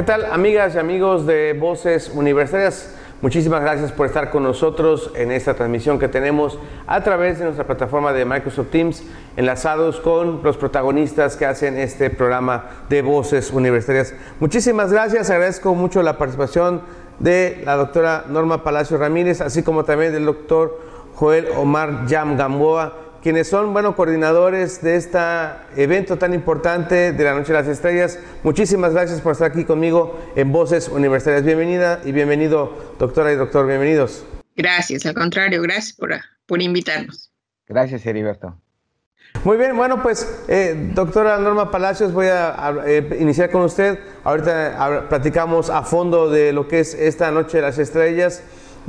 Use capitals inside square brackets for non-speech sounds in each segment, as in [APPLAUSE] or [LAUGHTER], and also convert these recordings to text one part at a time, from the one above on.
¿Qué tal amigas y amigos de Voces Universitarias? Muchísimas gracias por estar con nosotros en esta transmisión que tenemos a través de nuestra plataforma de Microsoft Teams, enlazados con los protagonistas que hacen este programa de Voces Universitarias. Muchísimas gracias, agradezco mucho la participación de la doctora Norma Palacio Ramírez, así como también del doctor Joel Omar Yam Gamboa, quienes son, bueno, coordinadores de este evento tan importante de la Noche de las Estrellas. Muchísimas gracias por estar aquí conmigo en Voces Universitarias. Bienvenida y bienvenido, doctora y doctor, bienvenidos. Gracias, al contrario, gracias por, por invitarnos. Gracias, Heriberto. Muy bien, bueno, pues eh, doctora Norma Palacios, voy a, eh, iniciar con usted. Ahorita platicamos a fondo de lo que es esta Noche de las Estrellas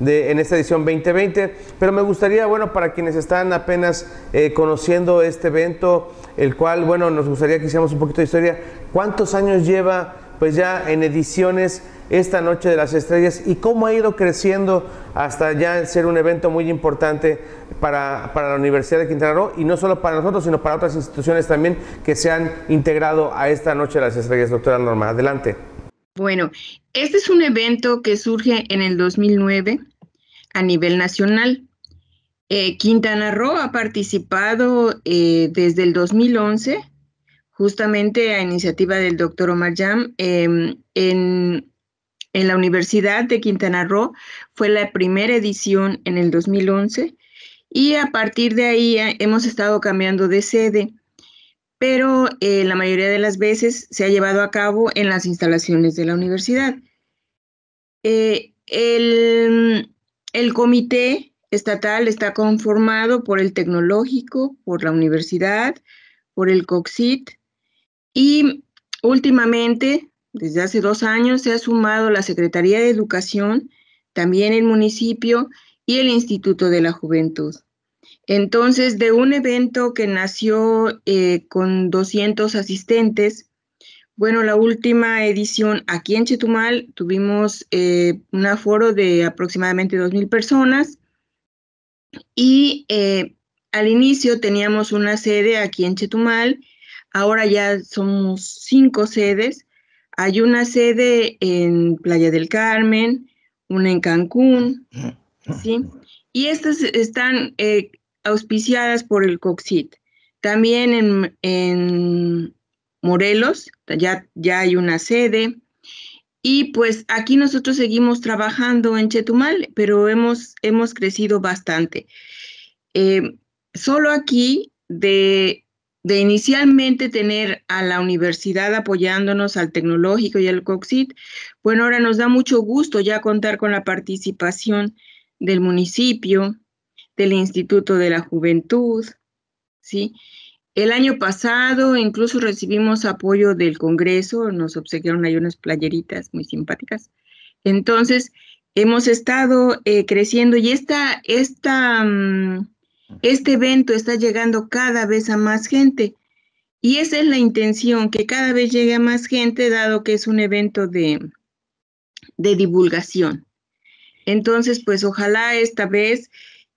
en esta edición 2020. Pero me gustaría, bueno, para quienes están apenas eh, conociendo este evento, el cual, bueno, nos gustaría que hiciéramos un poquito de historia, ¿cuántos años lleva pues ya en ediciones esta Noche de las Estrellas y cómo ha ido creciendo hasta ya ser un evento muy importante para, para, la Universidad de Quintana Roo y no solo para nosotros, sino para otras instituciones también que se han integrado a esta Noche de las Estrellas. Doctora Norma, adelante. Bueno, este es un evento que surge en el 2009 a nivel nacional. Eh, Quintana Roo ha participado eh, desde el 2011, justamente a iniciativa del doctor Omar Yam em, en, en, la Universidad de Quintana Roo. Fue la primera edición en el 2011 y a partir de ahí eh, hemos estado cambiando de sede pero eh, la mayoría de las veces se ha llevado a cabo en las instalaciones de la universidad. Eh, el, el comité estatal está conformado por el tecnológico, por la universidad, por el COXIT y últimamente, desde hace dos años, se ha sumado la Secretaría de Educación, también el municipio y el Instituto de la Juventud. Entonces, de un evento que nació eh, con 200 asistentes, bueno, la última edición aquí en Chetumal tuvimos eh, un aforo de aproximadamente 2.000 personas y eh, al inicio teníamos una sede aquí en Chetumal, ahora ya somos cinco sedes. Hay una sede en Playa del Carmen, una en Cancún, ¿sí? Y estas están auspiciadas por el COXIT. También en, Morelos, ya, ya hay una sede. Y pues aquí nosotros seguimos trabajando en Chetumal, pero hemos, hemos crecido bastante. Eh, solo aquí, de, inicialmente tener a la universidad apoyándonos, al tecnológico y al COXIT, bueno, ahora nos da mucho gusto ya contar con la participación del municipio, del Instituto de la Juventud, ¿sí? El año pasado incluso recibimos apoyo del Congreso, nos obsequiaron ahí unas playeritas muy simpáticas. Entonces, hemos estado eh, creciendo y esta, mm, este evento está llegando cada vez a más gente. Y esa es la intención, que cada vez llegue a más gente, dado que es un evento de, de divulgación. Entonces, pues ojalá esta vez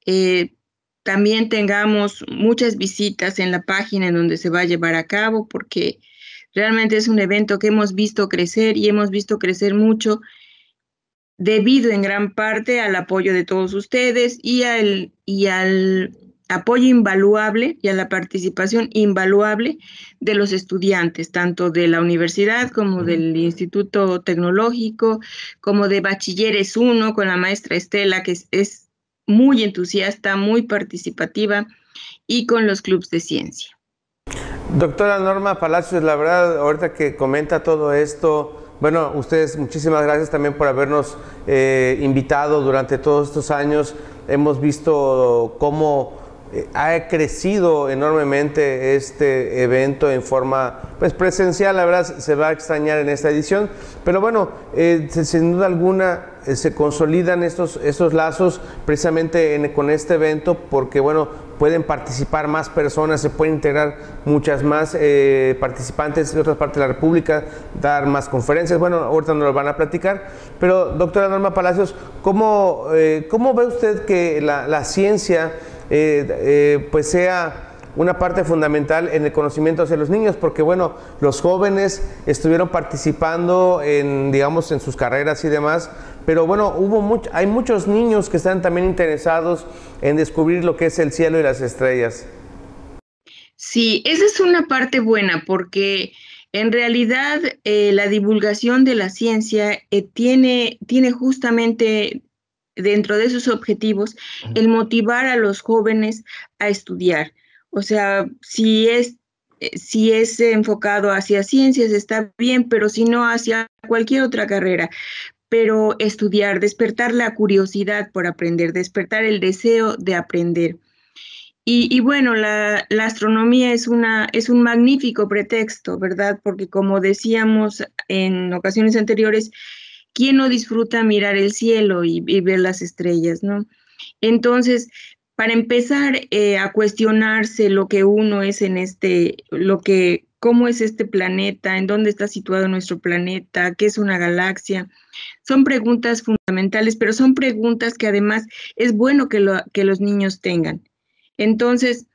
eh, también tengamos muchas visitas en la página en donde se va a llevar a cabo, porque realmente es un evento que hemos visto crecer y hemos visto crecer mucho debido en gran parte al apoyo de todos ustedes y al, y al apoyo invaluable y a la participación invaluable de los estudiantes, tanto de la universidad como del Instituto Tecnológico, como de Bachilleres 1 con la maestra Estela, que es muy entusiasta, muy participativa y con los clubes de ciencia. Doctora Norma Palacios, la verdad, ahorita que comenta todo esto, bueno, ustedes muchísimas gracias también por habernos eh, invitado durante todos estos años. Hemos visto cómo eh, ha crecido enormemente este evento en forma pues, presencial, la verdad se va a extrañar en esta edición, pero bueno, eh, sin duda alguna eh, se consolidan estos, estos lazos precisamente con este evento porque bueno, pueden participar más personas, se pueden integrar muchas más participantes de otras partes de la República, dar más conferencias. Bueno, ahorita no lo van a platicar, pero doctora Norma Palacios, ¿cómo, cómo ve usted que la, la ciencia eh, eh, pues sea una parte fundamental en el conocimiento hacia los niños, porque bueno, los jóvenes estuvieron participando en, digamos, en sus carreras y demás, pero bueno, hubo hay muchos niños que están también interesados en descubrir lo que es el cielo y las estrellas. Sí, esa es una parte buena, porque en realidad eh, la divulgación de la ciencia tiene, tiene justamente dentro de sus objetivos, el motivar a los jóvenes a estudiar. O sea, si es, eh, si es enfocado hacia ciencias, está bien, pero si no, hacia cualquier otra carrera. Pero estudiar, despertar la curiosidad por aprender, despertar el deseo de aprender. Y, bueno, la, astronomía es, una, es un magnífico pretexto, ¿verdad? Porque como decíamos en ocasiones anteriores, ¿quién no disfruta mirar el cielo y, ver las estrellas, no? Entonces, para empezar eh, a cuestionarse lo que uno es en este, lo que, cómo es este planeta, en dónde está situado nuestro planeta, qué es una galaxia, son preguntas fundamentales, pero son preguntas que además es bueno que, que los niños tengan. Entonces,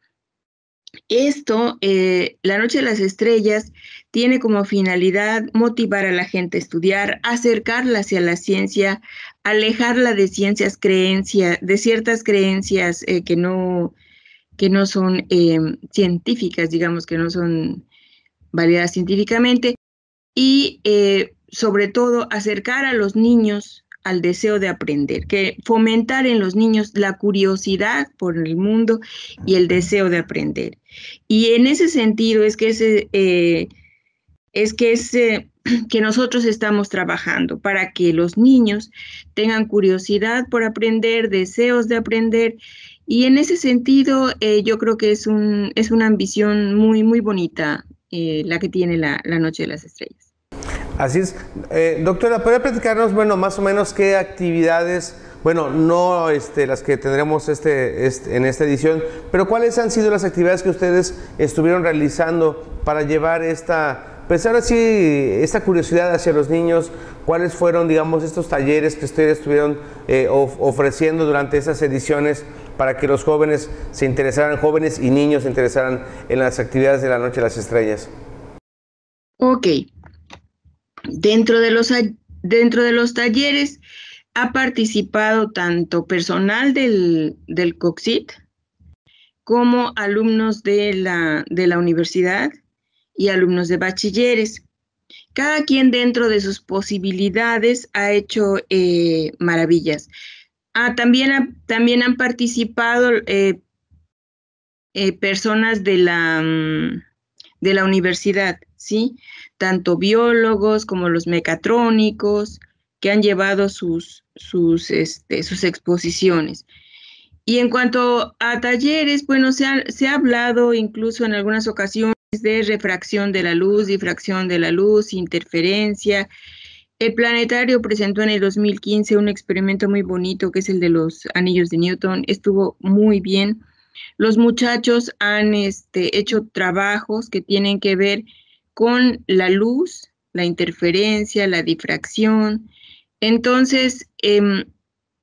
esto, eh, La Noche de las Estrellas, tiene como finalidad motivar a la gente a estudiar, acercarla hacia la ciencia, alejarla de ciencias creencias, de ciertas creencias eh, que, no, que no son eh, científicas, digamos, que no son validadas científicamente, y sobre todo acercar a los niños al deseo de aprender, que fomentar en los niños la curiosidad por el mundo y el deseo de aprender. Y en ese sentido es que eh, es que es [CLEARS THROAT] que nosotros estamos trabajando para que los niños tengan curiosidad por aprender, deseos de aprender. Y en ese sentido, eh, yo creo que es, un, es una ambición muy, muy bonita eh, la que tiene la Noche de las Estrellas. Así es. Eh, doctora, ¿podría platicarnos, bueno, más o menos qué actividades, bueno, no este, las que tendremos este, este, en esta edición, pero cuáles han sido las actividades que ustedes estuvieron realizando para llevar esta pensar así esta curiosidad hacia los niños, cuáles fueron, digamos, estos talleres que ustedes estuvieron eh, ofreciendo durante esas ediciones para que los jóvenes se interesaran, jóvenes y niños se interesaran en las actividades de la Noche de las Estrellas. Ok, Dentro de los, dentro de los talleres ha participado tanto personal del, del como alumnos de la, universidad y alumnos de bachilleres. Cada quien dentro de sus posibilidades ha hecho eh, maravillas. Ah, también, también han participado eh, eh, personas de la... Mm, de la universidad, ¿sí? Tanto biólogos como los mecatrónicos que han llevado sus, sus, este, sus exposiciones. Y en cuanto a talleres, bueno, se ha, se ha hablado incluso en algunas ocasiones de refracción de la luz, difracción de la luz, interferencia, el planetario presentó en el 2015 un experimento muy bonito que es el de los anillos de Newton. Estuvo muy bien. Los muchachos han este, hecho trabajos que tienen que ver con la luz, la interferencia, la difracción. Entonces, em,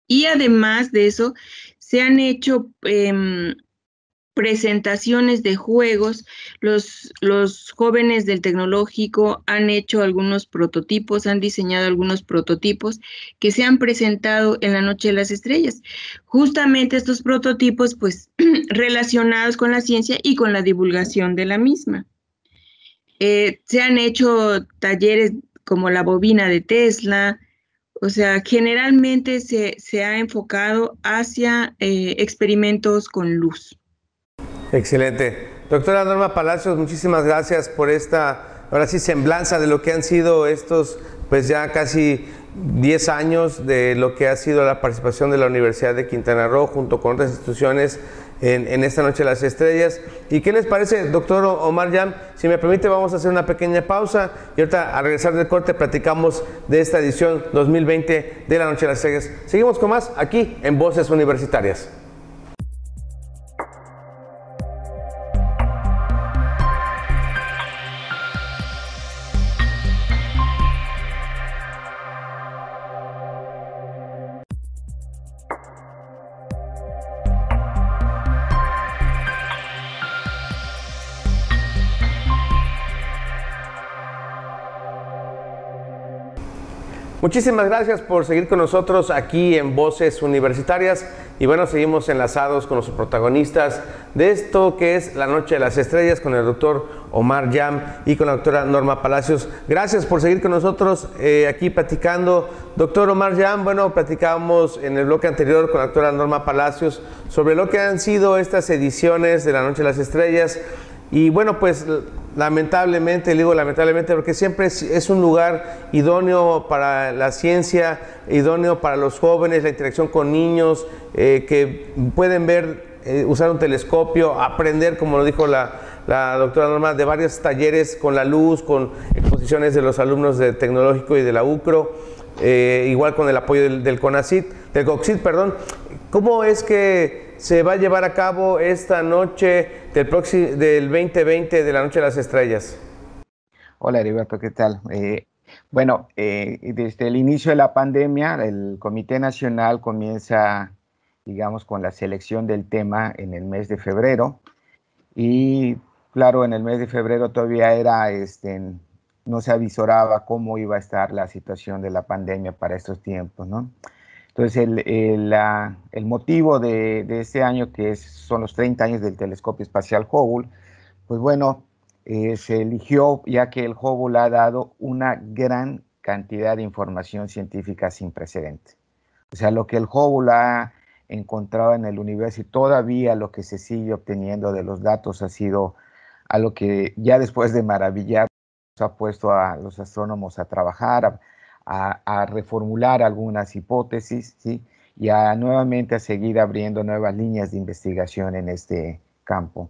y además de eso, se han hecho em, presentaciones de juegos. Los, los, jóvenes del tecnológico han hecho algunos prototipos, han diseñado algunos prototipos que se han presentado en la Noche de las Estrellas. Justamente estos prototipos, pues, [CLEARS THROAT] relacionados con la ciencia y con la divulgación de la misma. Eh, se han hecho talleres como la bobina de Tesla, o sea, generalmente se, ha enfocado hacia eh, experimentos con luz. Excelente. Doctora Norma Palacios, muchísimas gracias por esta, ahora sí, semblanza de lo que han sido estos, pues ya casi 10 años de lo que ha sido la participación de la Universidad de Quintana Roo junto con otras instituciones en, esta Noche de las Estrellas. ¿Y qué les parece, doctor Omar Yam? Si me permite, vamos a hacer una pequeña pausa y ahorita al regresar del corte platicamos de esta edición 2020 de la Noche de las Estrellas. Seguimos con más aquí en Voces Universitarias. Muchísimas gracias por seguir con nosotros aquí en Voces Universitarias y bueno, seguimos enlazados con los protagonistas de esto que es La Noche de las Estrellas con el doctor Omar Yam y con la doctora Norma Palacios. Gracias por seguir con nosotros eh, aquí platicando. Doctor Omar Yam, bueno, platicábamos en el bloque anterior con la doctora Norma Palacios sobre lo que han sido estas ediciones de La Noche de las Estrellas y bueno, pues Lamentablemente, digo lamentablemente, porque siempre es, un lugar idóneo para la ciencia, idóneo para los jóvenes, la interacción con niños, eh, que pueden ver, eh, usar un telescopio, aprender, como lo dijo la, doctora Norma, de varios talleres con la luz, con exposiciones de los alumnos de Tecnológico y de la UCRO, eh, igual con el apoyo del, del CONACIT, del COXIT, perdón. ¿Cómo es que se va a llevar a cabo esta noche? del, del 2020 de la Noche de las Estrellas. Hola Heriberto, ¿qué tal? Eh, bueno, eh, desde el inicio de la pandemia, el Comité Nacional comienza, digamos, con la selección del tema en el mes de febrero. Y claro, en el mes de febrero todavía era, este, no se avisoraba cómo iba a estar la situación de la pandemia para estos tiempos, ¿no? Entonces, el, motivo de, este año, que es, son los 30 años del telescopio espacial Hubble, pues bueno, eh, se eligió ya que el Hubble ha dado una gran cantidad de información científica sin precedente. O sea, lo que el Hubble ha encontrado en el universo y todavía lo que se sigue obteniendo de los datos ha sido a lo que ya después de maravillar ha puesto a los astrónomos a trabajar, a, a, reformular algunas hipótesis y a nuevamente a seguir abriendo nuevas líneas de investigación en este campo.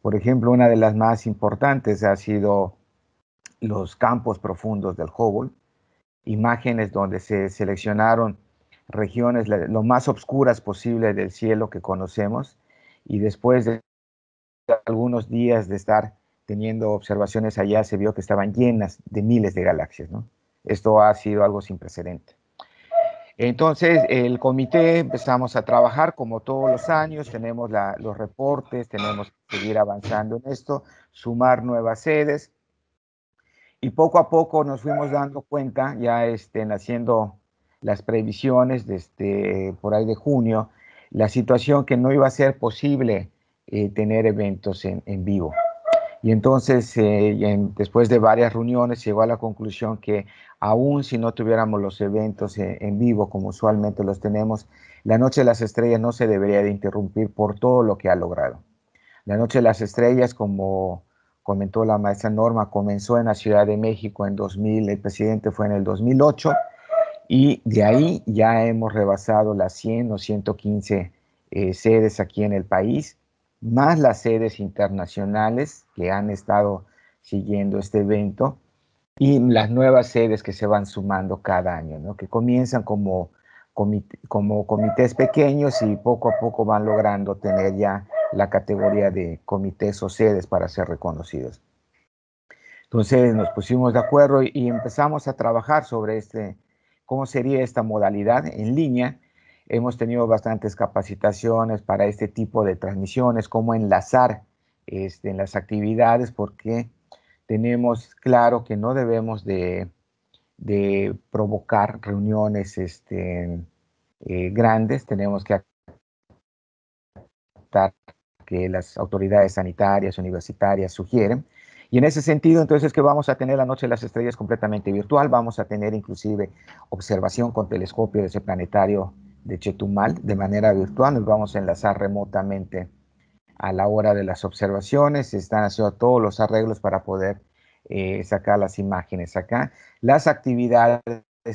Por ejemplo, una de las más importantes ha sido los campos profundos del Hubble, imágenes donde se seleccionaron regiones lo más obscuras posible del cielo que conocemos y después de algunos días de estar teniendo observaciones allá se vio que estaban llenas de miles de galaxias, ¿no? Esto ha sido algo sin precedente. Entonces, el comité empezamos a trabajar como todos los años, tenemos los reportes, tenemos que seguir avanzando en esto, sumar nuevas sedes y poco a poco nos fuimos dando cuenta, ya estén haciendo las previsiones desde este, por ahí de junio, la situación que no iba a ser posible eh, tener eventos en vivo. Y entonces, eh, después de varias reuniones, llegó a la conclusión que aún si no tuviéramos los eventos eh, en vivo como usualmente los tenemos, la Noche de las Estrellas no se debería de interrumpir por todo lo que ha logrado. La Noche de las Estrellas, como comentó la maestra Norma, comenzó en la Ciudad de México en 2000, el presidente fue en el 2008, y de ahí ya hemos rebasado las 100 o 115 eh, sedes aquí en el país más las sedes internacionales que han estado siguiendo este evento y las nuevas sedes que se van sumando cada año, ¿no? que comienzan como, comités pequeños y poco a poco van logrando tener ya la categoría de comités o sedes para ser reconocidos. Entonces nos pusimos de acuerdo y empezamos a trabajar sobre este, cómo sería esta modalidad en línea Hemos tenido bastantes capacitaciones para este tipo de transmisiones, cómo enlazar este, en las actividades, porque tenemos claro que no debemos de, provocar reuniones este, eh, grandes, tenemos que actuar que las autoridades sanitarias, universitarias sugieren. Y en ese sentido, entonces, que vamos a tener la Noche de las Estrellas completamente virtual, vamos a tener inclusive observación con telescopio de ese planetario de Chetumal de manera virtual. Nos vamos a enlazar remotamente a la hora de las observaciones. Se están haciendo todos los arreglos para poder eh, sacar las imágenes acá. Las actividades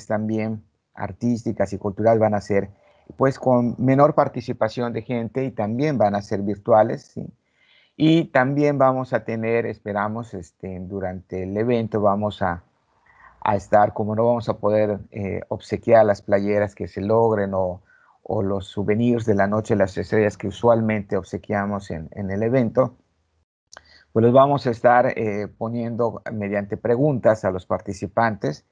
también artísticas y culturales van a ser pues con menor participación de gente y también van a ser virtuales. Y también vamos a tener, esperamos, este, durante el evento vamos a a estar, como no vamos a poder eh, obsequiar las playeras que se logren o, los souvenirs de la Noche las Estrellas que usualmente obsequiamos en, el evento, pues los vamos a estar eh, poniendo mediante preguntas a los participantes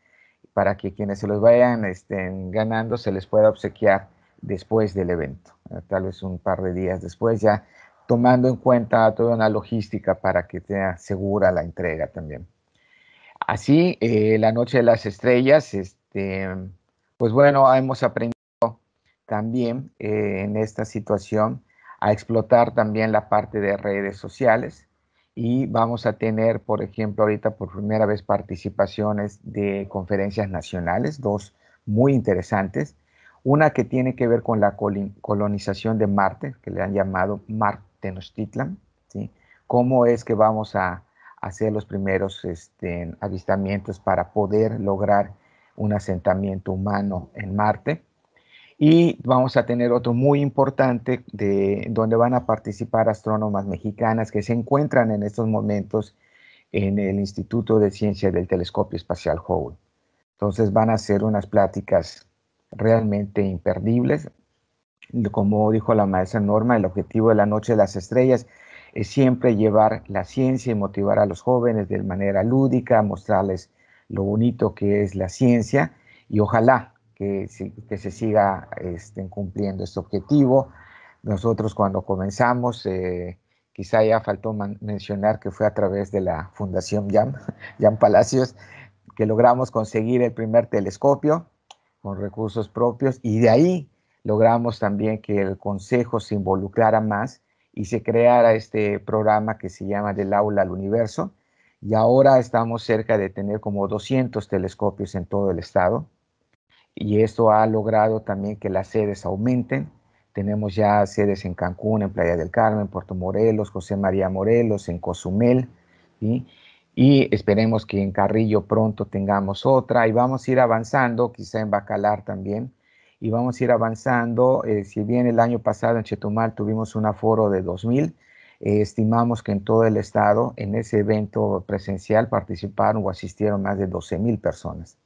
para que quienes se los vayan estén ganando se les pueda obsequiar después del evento, eh, tal vez un par de días después ya, tomando en cuenta toda una logística para que sea segura la entrega también. Así, eh, la Noche de las Estrellas, este, pues bueno, hemos aprendido también eh, en esta situación a explotar también la parte de redes sociales y vamos a tener, por ejemplo, ahorita por primera vez participaciones de conferencias nacionales, dos muy interesantes. Una que tiene que ver con la colonización de Marte, que le han llamado Marte Tenochtitlan, ¿sí? Cómo es que vamos a, hacer los primeros este, avistamientos para poder lograr un asentamiento humano en Marte. Y vamos a tener otro muy importante de donde van a participar astrónomas mexicanas que se encuentran en estos momentos en el Instituto de Ciencia del Telescopio Espacial Hubble. Entonces van a ser unas pláticas realmente imperdibles. Como dijo la maestra Norma, el objetivo de la Noche de las Estrellas es siempre llevar la ciencia y motivar a los jóvenes de manera lúdica, mostrarles lo bonito que es la ciencia y ojalá que, se siga este, cumpliendo este objetivo. Nosotros cuando comenzamos, eh, quizá ya faltó mencionar que fue a través de la Fundación Jan, Jan [LAUGHS] Palacios que logramos conseguir el primer telescopio con recursos propios y de ahí logramos también que el Consejo se involucrara más y se creara este programa que se llama Del Aula al Universo. Y ahora estamos cerca de tener como 200 telescopios en todo el estado. Y esto ha logrado también que las sedes aumenten. Tenemos ya sedes en Cancún, en Playa del Carmen, Puerto Morelos, José María Morelos, en Cozumel. Y esperemos que en Carrillo pronto tengamos otra. Y vamos a ir avanzando, quizá en Bacalar también y vamos a ir avanzando. Eh, si bien el año pasado en Chetumal tuvimos un aforo de 2.000, eh, estimamos que en todo el estado en ese evento presencial participaron o asistieron más de 12.000 personas.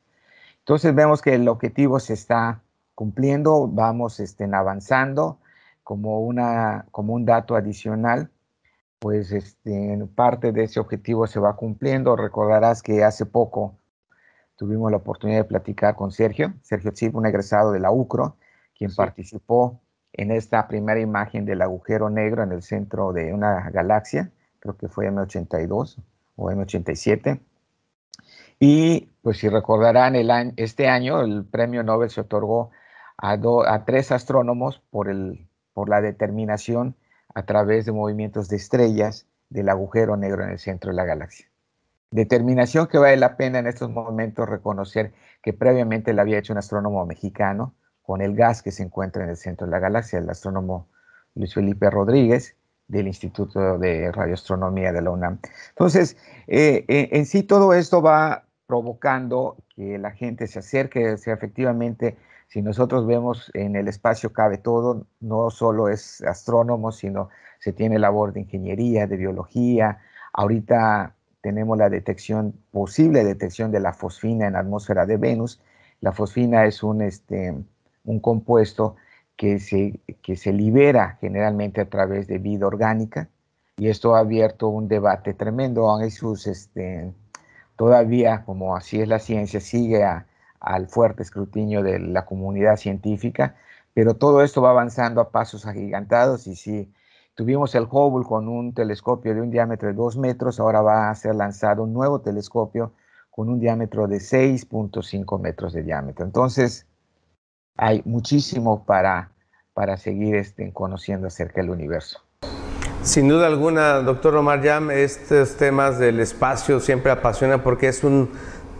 Entonces vemos que el objetivo se está cumpliendo, vamos este, avanzando como, una, como un dato adicional pues este, parte de ese objetivo se va cumpliendo. Recordarás que hace poco tuvimos la oportunidad de platicar con Sergio, Sergio Chip, un egresado de la UCRO, quien participó en esta primera imagen del agujero negro en el centro de una galaxia, creo que fue M82 o M87. Y pues si recordarán, el este año el premio Nobel se otorgó a, a tres astrónomos por, el, por la determinación a través de movimientos de estrellas del agujero negro en el centro de la galaxia. Determinación que vale la pena en estos momentos reconocer que previamente la había hecho un astrónomo mexicano con el gas que se encuentra en el centro de la galaxia, el astrónomo Luis Felipe Rodríguez del Instituto de Radioastronomía de la UNAM. Entonces, eh, eh, en sí todo esto va provocando que la gente se acerque, efectivamente, si nosotros vemos en el espacio cabe todo, no solo es astrónomo, sino se tiene labor de ingeniería, de biología, ahorita tenemos la detección, posible detección de la fosfina en la atmósfera de Venus. La fosfina es un, este, un compuesto que se, que se libera generalmente a través de vida orgánica y esto ha abierto un debate tremendo. Aún jesús este, todavía, como así es la ciencia, sigue al fuerte escrutinio de la comunidad científica, pero todo esto va avanzando a pasos agigantados y sí Tuvimos el Hubble con un telescopio de un diámetro de 2 metros, ahora va a ser lanzado un nuevo telescopio con un diámetro de 6.5 metros de diámetro. Entonces, hay muchísimo para, para seguir este, conociendo acerca del universo. Sin duda alguna, doctor Omar Yam, estos temas del espacio siempre apasionan porque es un,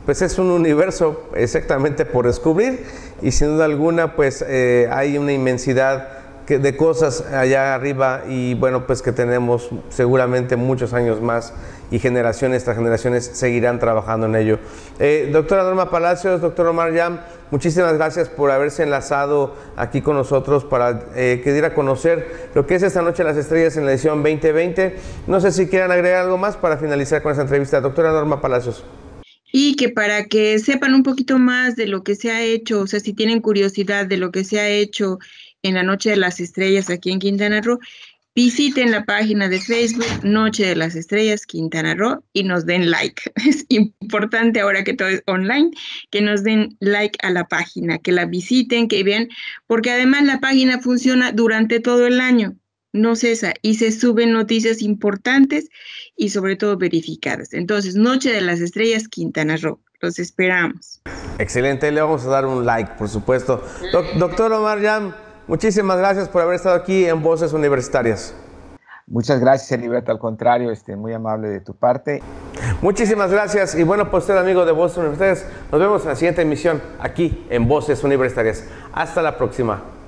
pues es un universo exactamente por descubrir y sin duda alguna pues eh, hay una inmensidad de cosas allá arriba y bueno, pues que tenemos seguramente muchos años más y generaciones tras generaciones seguirán trabajando en ello. Eh, doctora Norma Palacios, doctor Omar Yam, muchísimas gracias por haberse enlazado aquí con nosotros para eh, que diera a conocer lo que es esta noche las estrellas en la edición 2020. No sé si quieran agregar algo más para finalizar con esta entrevista. Doctora Norma Palacios y que para que sepan un poquito más de lo que se ha hecho, o sea, si tienen curiosidad de lo que se ha hecho en la Noche de las Estrellas aquí en Quintana Roo, visiten la página de Facebook Noche de las Estrellas Quintana Roo y nos den like. [LAUGHS] Es importante ahora que todo es online que nos den like a la página, que la visiten, que vean, porque además la página funciona durante todo el año, no cesa y se suben noticias importantes y sobre todo verificadas. Entonces, Noche de las Estrellas Quintana Roo. Los esperamos. Excelente, le vamos a dar un like, por supuesto. doctor Omar Yam, Muchísimas gracias por haber estado aquí en Voces Universitarias. Muchas gracias, Eliberto. Al contrario, este, muy amable de tu parte. Muchísimas gracias. Y bueno, pues usted, amigo de Voces Universitarias, nos vemos en la siguiente emisión aquí en Voces Universitarias. Hasta la próxima.